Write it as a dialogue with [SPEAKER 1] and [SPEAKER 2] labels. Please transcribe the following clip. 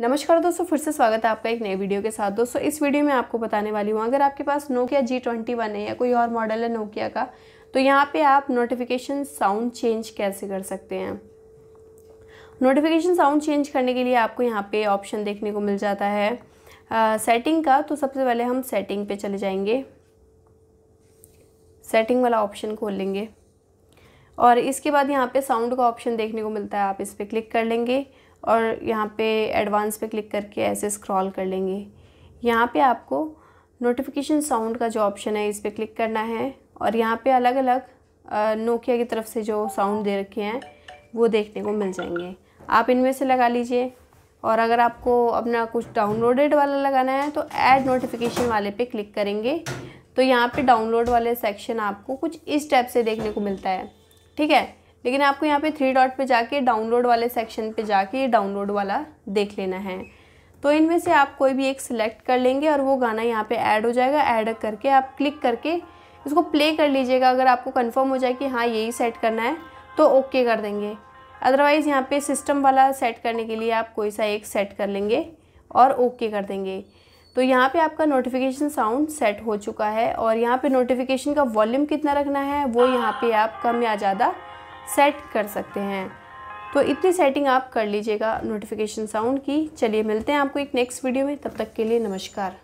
[SPEAKER 1] नमस्कार दोस्तों फिर से स्वागत है आपका एक नए वीडियो के साथ दोस्तों इस वीडियो में आपको बताने वाली हूँ अगर आपके पास नोकिया जी ट्वेंटी वन है या कोई और मॉडल है नोकिया का तो यहाँ पे आप नोटिफिकेशन साउंड चेंज कैसे कर सकते हैं नोटिफिकेशन साउंड चेंज करने के लिए आपको यहाँ पे ऑप्शन देखने को मिल जाता है आ, सेटिंग का तो सबसे पहले हम सेटिंग पे चले जाएंगे सेटिंग वाला ऑप्शन खोल लेंगे और इसके बाद यहाँ पे साउंड का ऑप्शन देखने को मिलता है आप इस पर क्लिक कर लेंगे और यहाँ पे एडवांस पे क्लिक करके ऐसे स्क्रॉल कर लेंगे यहाँ पे आपको नोटिफिकेशन साउंड का जो ऑप्शन है इस पर क्लिक करना है और यहाँ पे अलग अलग नोकिया की तरफ से जो साउंड दे रखे हैं वो देखने को मिल जाएंगे आप इनमें से लगा लीजिए और अगर आपको अपना कुछ डाउनलोडेड वाला लगाना है तो ऐड नोटिफिकेशन वाले पे क्लिक करेंगे तो यहाँ पे डाउनलोड वाले सेक्शन आपको कुछ इस टाइप से देखने को मिलता है ठीक है लेकिन आपको यहाँ पे थ्री डॉट पे जाके डाउनलोड वाले सेक्शन पे जाके ये डाउनलोड वाला देख लेना है तो इनमें से आप कोई भी एक सिलेक्ट कर लेंगे और वो गाना यहाँ पे ऐड हो जाएगा ऐड करके आप क्लिक करके इसको प्ले कर लीजिएगा अगर आपको कंफर्म हो जाए कि हाँ यही सेट करना है तो ओके कर देंगे अदरवाइज़ यहाँ पे सिस्टम वाला सेट करने के लिए आप कोई सा एक सेट कर लेंगे और ओके कर देंगे तो यहाँ पे आपका नोटिफिकेशन साउंड सेट हो चुका है और यहाँ पे नोटिफिकेशन का वॉल्यूम कितना रखना है वो यहाँ पे आप कम या ज़्यादा सेट कर सकते हैं तो इतनी सेटिंग आप कर लीजिएगा नोटिफिकेशन साउंड की चलिए मिलते हैं आपको एक नेक्स्ट वीडियो में तब तक के लिए नमस्कार